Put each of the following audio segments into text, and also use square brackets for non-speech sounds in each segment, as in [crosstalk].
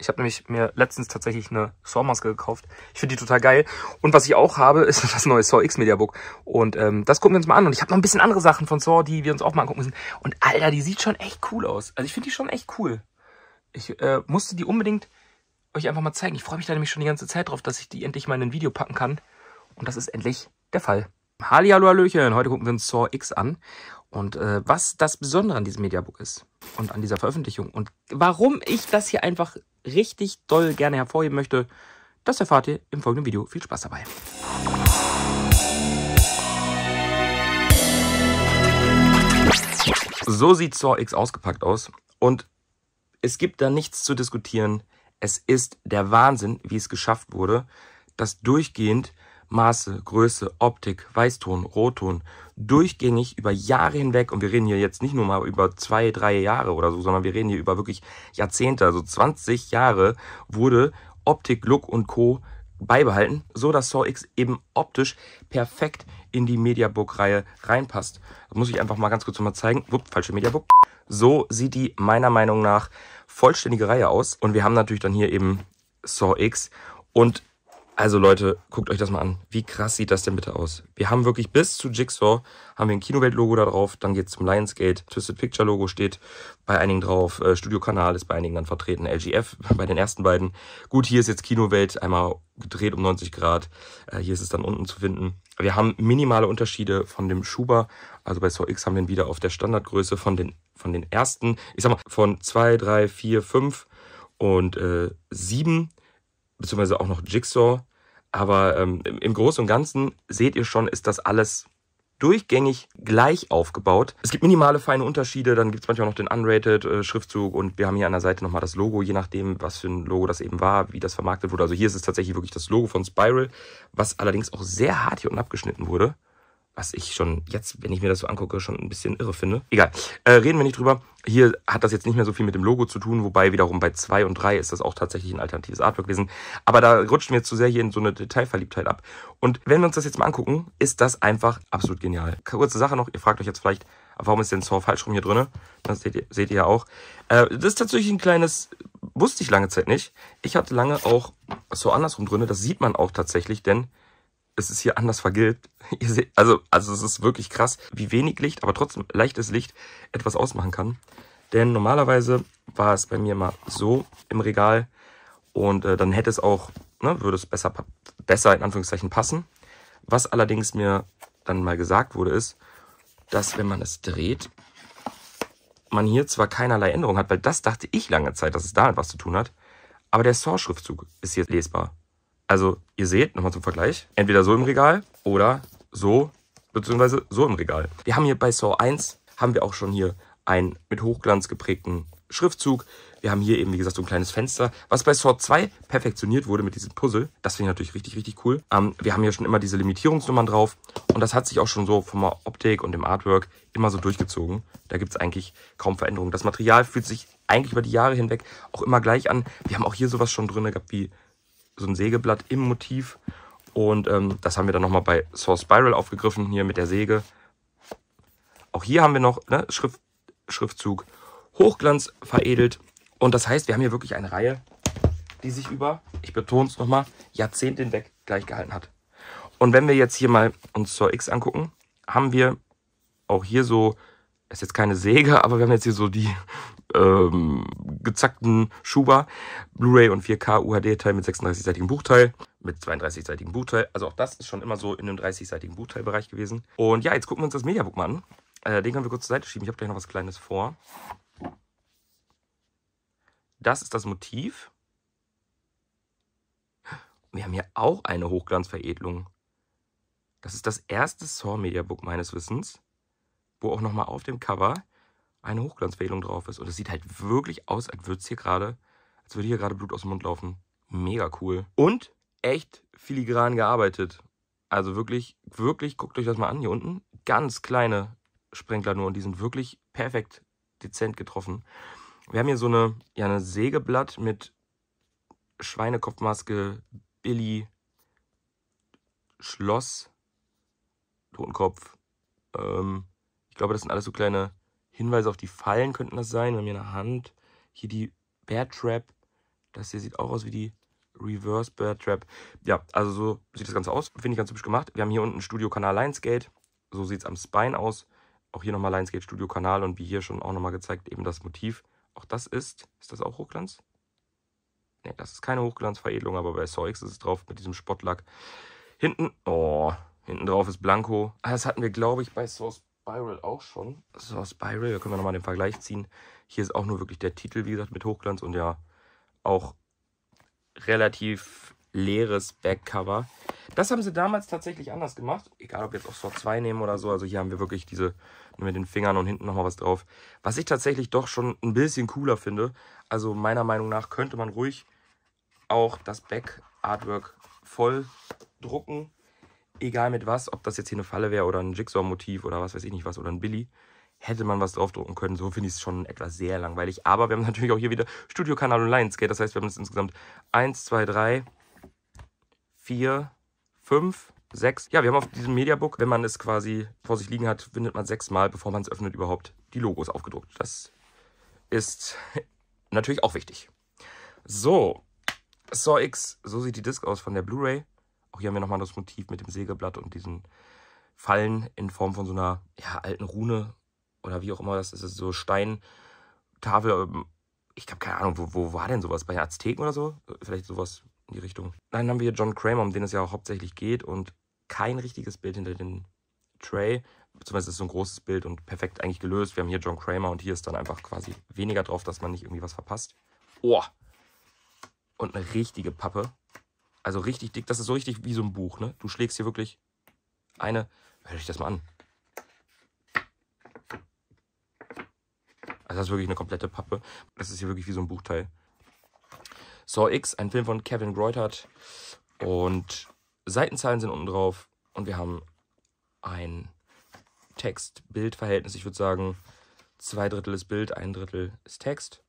Ich habe nämlich mir letztens tatsächlich eine Saw-Maske gekauft. Ich finde die total geil. Und was ich auch habe, [laughs] ist das neue Saw X Mediabook. Und ähm, das gucken wir uns mal an. Und ich habe noch ein bisschen andere Sachen von Saw, die wir uns auch mal angucken müssen. Und Alter, die sieht schon echt cool aus. Also ich finde die schon echt cool. Ich äh, musste die unbedingt euch einfach mal zeigen. Ich freue mich da nämlich schon die ganze Zeit drauf, dass ich die endlich mal in ein Video packen kann. Und das ist endlich der Fall. Halli, hallo, hallöchen. Heute gucken wir uns Saw X an und äh, was das Besondere an diesem Mediabook ist und an dieser Veröffentlichung und warum ich das hier einfach richtig doll gerne hervorheben möchte, das erfahrt ihr im folgenden Video. Viel Spaß dabei. So sieht Saw X ausgepackt aus und es gibt da nichts zu diskutieren. Es ist der Wahnsinn, wie es geschafft wurde, dass durchgehend Maße, Größe, Optik, Weißton, Rotton durchgängig über Jahre hinweg. Und wir reden hier jetzt nicht nur mal über zwei, drei Jahre oder so, sondern wir reden hier über wirklich Jahrzehnte, also 20 Jahre wurde Optik, Look und Co. beibehalten, so dass Saw X eben optisch perfekt in die Mediabook-Reihe reinpasst. Das muss ich einfach mal ganz kurz nochmal zeigen. Wupp, falsche Mediabook. So sieht die meiner Meinung nach vollständige Reihe aus. Und wir haben natürlich dann hier eben Saw X. Und also Leute, guckt euch das mal an. Wie krass sieht das denn bitte aus? Wir haben wirklich bis zu Jigsaw haben wir ein Kinowelt-Logo da drauf. Dann geht es zum Lionsgate. Twisted Picture-Logo steht bei einigen drauf. Äh, Studio Kanal ist bei einigen dann vertreten. LGF [laughs] bei den ersten beiden. Gut, hier ist jetzt Kinowelt einmal gedreht um 90 Grad. Äh, hier ist es dann unten zu finden. Wir haben minimale Unterschiede von dem Schuber. Also bei Saw X haben wir ihn wieder auf der Standardgröße von den, von den ersten. Ich sag mal, von 2, 3, 4, 5 und äh, 7 beziehungsweise auch noch Jigsaw. Aber ähm, im Großen und Ganzen seht ihr schon, ist das alles durchgängig gleich aufgebaut. Es gibt minimale feine Unterschiede, dann gibt es manchmal noch den Unrated-Schriftzug äh, und wir haben hier an der Seite nochmal das Logo, je nachdem, was für ein Logo das eben war, wie das vermarktet wurde. Also hier ist es tatsächlich wirklich das Logo von Spiral, was allerdings auch sehr hart hier unten abgeschnitten wurde was ich schon jetzt, wenn ich mir das so angucke, schon ein bisschen irre finde. Egal, äh, reden wir nicht drüber. Hier hat das jetzt nicht mehr so viel mit dem Logo zu tun, wobei wiederum bei 2 und 3 ist das auch tatsächlich ein alternatives Artwork gewesen. Aber da rutschen wir zu sehr hier in so eine Detailverliebtheit ab. Und wenn wir uns das jetzt mal angucken, ist das einfach absolut genial. Kurze Sache noch, ihr fragt euch jetzt vielleicht, warum ist denn so falsch rum hier drin? Das seht ihr, seht ihr ja auch. Äh, das ist tatsächlich ein kleines, wusste ich lange Zeit nicht. Ich hatte lange auch so andersrum drin, das sieht man auch tatsächlich, denn es ist hier anders vergilbt. [laughs] Seht, also, also es ist wirklich krass, wie wenig Licht, aber trotzdem leichtes Licht etwas ausmachen kann. Denn normalerweise war es bei mir immer so im Regal und äh, dann hätte es auch, ne, würde es besser, besser in Anführungszeichen passen. Was allerdings mir dann mal gesagt wurde, ist, dass wenn man es dreht, man hier zwar keinerlei Änderung hat, weil das dachte ich lange Zeit, dass es damit was zu tun hat, aber der Source-Schriftzug ist hier lesbar. Also ihr seht, nochmal zum Vergleich, entweder so im Regal oder so, beziehungsweise so im Regal. Wir haben hier bei Saw 1, haben wir auch schon hier einen mit Hochglanz geprägten Schriftzug. Wir haben hier eben, wie gesagt, so ein kleines Fenster, was bei Sword 2 perfektioniert wurde mit diesem Puzzle. Das finde ich natürlich richtig, richtig cool. Ähm, wir haben hier schon immer diese Limitierungsnummern drauf und das hat sich auch schon so von der Optik und dem Artwork immer so durchgezogen. Da gibt es eigentlich kaum Veränderungen. Das Material fühlt sich eigentlich über die Jahre hinweg auch immer gleich an. Wir haben auch hier sowas schon drin gehabt wie so ein Sägeblatt im Motiv. Und ähm, das haben wir dann nochmal bei Source Spiral aufgegriffen, hier mit der Säge. Auch hier haben wir noch ne, Schrift, Schriftzug Hochglanz veredelt. Und das heißt, wir haben hier wirklich eine Reihe, die sich über, ich betone es nochmal, Jahrzehnte hinweg gleich gehalten hat. Und wenn wir jetzt hier mal uns zur X angucken, haben wir auch hier so, ist jetzt keine Säge, [laughs] aber wir haben jetzt hier so die ähm, gezackten Schuber, Blu-ray und 4K UHD-Teil mit 36-seitigem Buchteil, mit 32-seitigem Buchteil. Also auch das ist schon immer so in dem 30-seitigen Buchteilbereich gewesen. Und ja, jetzt gucken wir uns das Mediabook mal an. Äh, den können wir kurz zur Seite schieben. Ich habe gleich noch was Kleines vor. Das ist das Motiv. Wir haben hier auch eine Hochglanzveredelung. Das ist das erste Saw Mediabook meines Wissens, wo auch nochmal auf dem Cover eine Hochglanzfehlung drauf ist. Und es sieht halt wirklich aus, als würde hier gerade, als würde hier gerade Blut aus dem Mund laufen. Mega cool. Und echt filigran gearbeitet. Also wirklich, wirklich, guckt euch das mal an hier unten. Ganz kleine Sprinkler nur und die sind wirklich perfekt dezent getroffen. Wir haben hier so eine, ja, eine Sägeblatt mit Schweinekopfmaske, Billy, Schloss, Totenkopf. Ähm, ich glaube, das sind alles so kleine Hinweise auf die Fallen könnten das sein. Wir haben hier eine Hand. Hier die Bear Trap. Das hier sieht auch aus wie die Reverse Bear Trap. Ja, also so sieht das Ganze aus. Finde ich ganz hübsch gemacht. Wir haben hier unten Studio-Kanal Lionsgate. So sieht es am Spine aus. Auch hier nochmal Lionsgate Studio-Kanal und wie hier schon auch nochmal gezeigt, eben das Motiv. Auch das ist, ist das auch Hochglanz? Ne, das ist keine Hochglanzveredelung, aber bei SOX ist es drauf mit diesem Spottlack. Hinten, oh, hinten drauf ist Blanco. Ah, das hatten wir, glaube ich, bei Source Spiral auch schon. So, Spiral, da können wir nochmal den Vergleich ziehen. Hier ist auch nur wirklich der Titel, wie gesagt, mit Hochglanz und ja auch relativ leeres Backcover. Das haben sie damals tatsächlich anders gemacht. Egal, ob jetzt auch Sort 2 nehmen oder so. Also hier haben wir wirklich diese nur mit den Fingern und hinten nochmal was drauf. Was ich tatsächlich doch schon ein bisschen cooler finde. Also meiner Meinung nach könnte man ruhig auch das Back-Artwork voll drucken egal mit was, ob das jetzt hier eine Falle wäre oder ein Jigsaw-Motiv oder was weiß ich nicht was oder ein Billy, hätte man was draufdrucken können. So finde ich es schon etwas sehr langweilig. Aber wir haben natürlich auch hier wieder Studio-Kanal und Lionsgate. Das heißt, wir haben jetzt insgesamt 1, 2, 3, 4, 5, 6. Ja, wir haben auf diesem Mediabook, wenn man es quasi vor sich liegen hat, findet man sechsmal, bevor man es öffnet, überhaupt die Logos aufgedruckt. Das ist [laughs] natürlich auch wichtig. So, Saw X, so sieht die Disc aus von der Blu-ray. Auch hier haben wir nochmal das Motiv mit dem Sägeblatt und diesen Fallen in Form von so einer ja, alten Rune oder wie auch immer das ist, so Steintafel. Ähm, ich habe keine Ahnung, wo, wo war denn sowas? Bei den Azteken oder so? Vielleicht sowas in die Richtung. Dann haben wir hier John Kramer, um den es ja auch hauptsächlich geht und kein richtiges Bild hinter den Tray. Beziehungsweise ist so ein großes Bild und perfekt eigentlich gelöst. Wir haben hier John Kramer und hier ist dann einfach quasi weniger drauf, dass man nicht irgendwie was verpasst. Oh! Und eine richtige Pappe. Also richtig dick. Das ist so richtig wie so ein Buch. Ne? Du schlägst hier wirklich eine. Hör dich das mal an. Also das ist wirklich eine komplette Pappe. Das ist hier wirklich wie so ein Buchteil. Saw X, ein Film von Kevin Greutert. Und Seitenzahlen sind unten drauf. Und wir haben ein Text-Bild-Verhältnis. Ich würde sagen, zwei Drittel ist Bild, ein Drittel ist Text.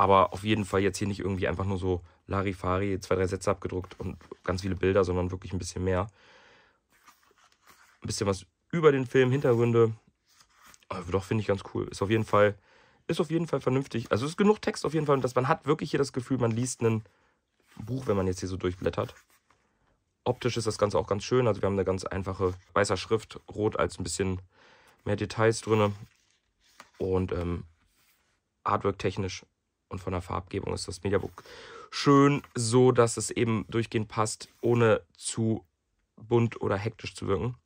Aber auf jeden Fall jetzt hier nicht irgendwie einfach nur so Larifari, zwei, drei Sätze abgedruckt und ganz viele Bilder, sondern wirklich ein bisschen mehr. Ein bisschen was über den Film, Hintergründe. Also doch, finde ich ganz cool. Ist auf jeden Fall, ist auf jeden Fall vernünftig. Also ist genug Text auf jeden Fall. dass man hat wirklich hier das Gefühl, man liest ein Buch, wenn man jetzt hier so durchblättert. Optisch ist das Ganze auch ganz schön. Also wir haben eine ganz einfache weiße Schrift, rot als ein bisschen mehr Details drin. Und ähm, Artwork-technisch und von der Farbgebung ist das Mediabook schön so, dass es eben durchgehend passt, ohne zu bunt oder hektisch zu wirken.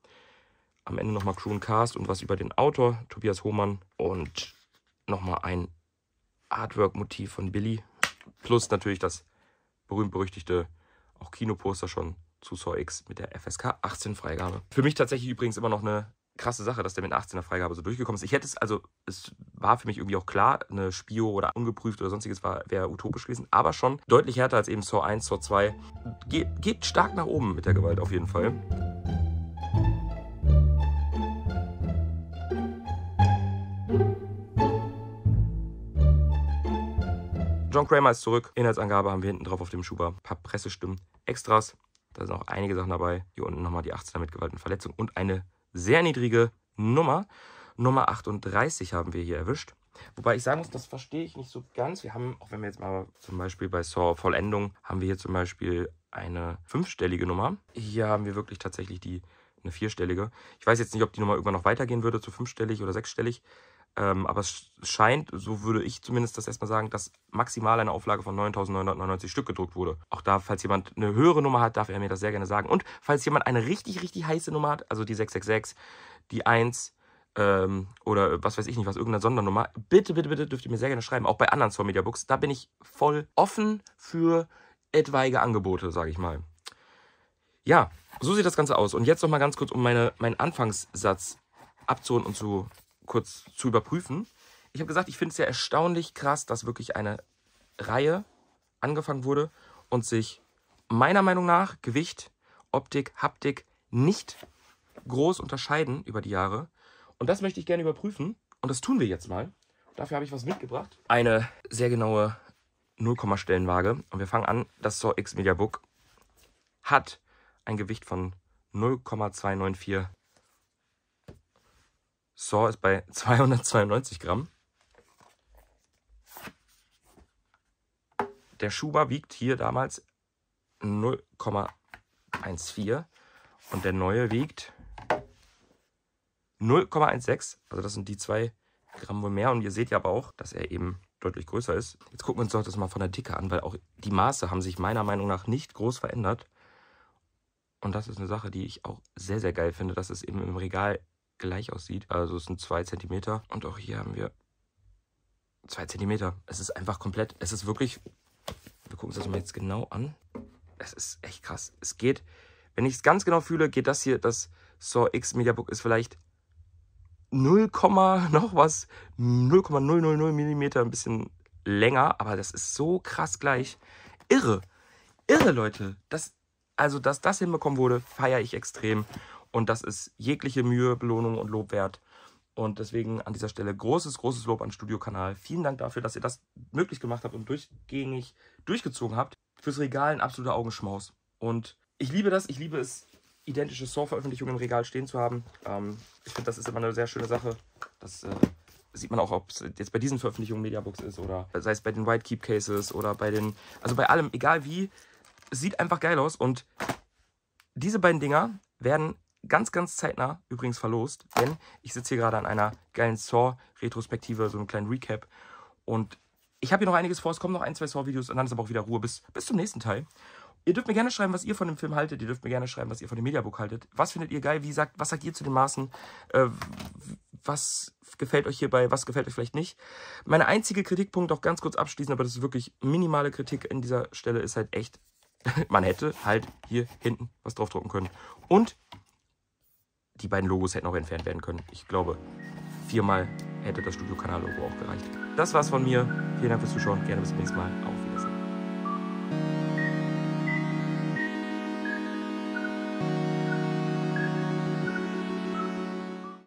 Am Ende nochmal Crew und Cast und was über den Autor, Tobias Hohmann. Und nochmal ein Artwork-Motiv von Billy. Plus natürlich das berühmt-berüchtigte, auch Kinoposter schon zu Saw X mit der FSK 18-Freigabe. Für mich tatsächlich übrigens immer noch eine krasse Sache, dass der mit einer 18er Freigabe so durchgekommen ist. Ich hätte es, also es war für mich irgendwie auch klar, eine Spio oder ungeprüft oder sonstiges wäre utopisch gewesen, aber schon deutlich härter als eben Saw 1, Saw 2. Ge geht stark nach oben mit der Gewalt auf jeden Fall. John Kramer ist zurück. Inhaltsangabe haben wir hinten drauf auf dem Schuber. Ein paar Pressestimmen, Extras. Da sind auch einige Sachen dabei. Hier unten nochmal die 18er mit Gewalt und Verletzung und eine sehr niedrige Nummer. Nummer 38 haben wir hier erwischt. Wobei ich sagen muss, das verstehe ich nicht so ganz. Wir haben, auch wenn wir jetzt mal zum Beispiel bei Saw Vollendung, haben wir hier zum Beispiel eine fünfstellige Nummer. Hier haben wir wirklich tatsächlich die eine vierstellige. Ich weiß jetzt nicht, ob die Nummer irgendwann noch weitergehen würde zu fünfstellig oder sechsstellig. Ähm, aber es scheint, so würde ich zumindest das erstmal sagen, dass maximal eine Auflage von 9.999 Stück gedruckt wurde. Auch da, falls jemand eine höhere Nummer hat, darf er mir das sehr gerne sagen. Und falls jemand eine richtig, richtig heiße Nummer hat, also die 666, die 1 ähm, oder was weiß ich nicht, was, irgendeine Sondernummer, bitte, bitte, bitte dürft ihr mir sehr gerne schreiben, auch bei anderen Store Media Books. Da bin ich voll offen für etwaige Angebote, sage ich mal. Ja, so sieht das Ganze aus. Und jetzt nochmal ganz kurz, um meine, meinen Anfangssatz abzuholen und zu kurz zu überprüfen. Ich habe gesagt, ich finde es ja erstaunlich krass, dass wirklich eine Reihe angefangen wurde und sich meiner Meinung nach Gewicht, Optik, Haptik nicht groß unterscheiden über die Jahre. Und das möchte ich gerne überprüfen. Und das tun wir jetzt mal. Dafür habe ich was mitgebracht. Eine sehr genaue Nullkommastellenwaage. Und wir fangen an. Das Saw X Media Book hat ein Gewicht von 0,294 Saw ist bei 292 [laughs] Gramm. Der Schuba wiegt hier damals 0,14 und der neue wiegt 0,16. Also das sind die zwei Gramm wohl mehr. Und ihr seht ja aber auch, dass er eben deutlich größer ist. Jetzt gucken wir uns doch das mal von der Dicke an, weil auch die Maße haben sich meiner Meinung nach nicht groß verändert. Und das ist eine Sache, die ich auch sehr, sehr geil finde, dass es eben im Regal gleich aussieht. Also es sind 2 cm. Und auch hier haben wir 2 cm. Es ist einfach komplett, es ist wirklich, wir gucken uns das mal jetzt genau an. Es ist echt krass. Es geht, wenn ich es ganz genau fühle, geht das hier, das Saw X Mediabook ist vielleicht 0, noch was, 0,000 mm, ein bisschen länger, aber das ist so krass gleich. Irre, irre Leute. Das, also, dass das hinbekommen wurde, feiere ich extrem. Und das ist jegliche Mühe, Belohnung und Lob wert. Und deswegen an dieser Stelle großes, großes Lob an Studio Kanal. Vielen Dank dafür, dass ihr das möglich gemacht habt und durchgängig durchgezogen habt. Fürs Regal ein absoluter Augenschmaus. Und ich liebe das. Ich liebe es, identische Saw-Veröffentlichungen im Regal stehen zu haben. Ähm, ich finde, das ist immer eine sehr schöne Sache. Das äh, sieht man auch, ob es jetzt bei diesen Veröffentlichungen Mediabooks ist oder sei es bei den White Keep Cases oder bei den, also bei allem, egal wie. Es sieht einfach geil aus und diese beiden Dinger werden ganz, ganz zeitnah übrigens verlost, denn ich sitze hier gerade an einer geilen Saw-Retrospektive, so einen kleinen Recap. Und ich habe hier noch einiges vor, es kommen noch ein, zwei Saw-Videos und dann ist aber auch wieder Ruhe bis, bis zum nächsten Teil. Ihr dürft mir gerne schreiben, was ihr von dem Film haltet. Ihr dürft mir gerne schreiben, was ihr von dem Mediabook haltet. Was findet ihr geil? Wie sagt, was sagt ihr zu den Maßen? Äh, was gefällt euch hierbei? Was gefällt euch vielleicht nicht? Meine einzige Kritikpunkt, auch ganz kurz abschließen, aber das ist wirklich minimale Kritik an dieser Stelle, ist halt echt, [laughs] man hätte halt hier hinten was draufdrucken können. Und die beiden Logos hätten auch entfernt werden können. Ich glaube, viermal hätte das Studio-Kanal-Logo auch gereicht. Das war's von mir. Vielen Dank fürs Zuschauen. Gerne bis zum nächsten Mal. Auf Wiedersehen.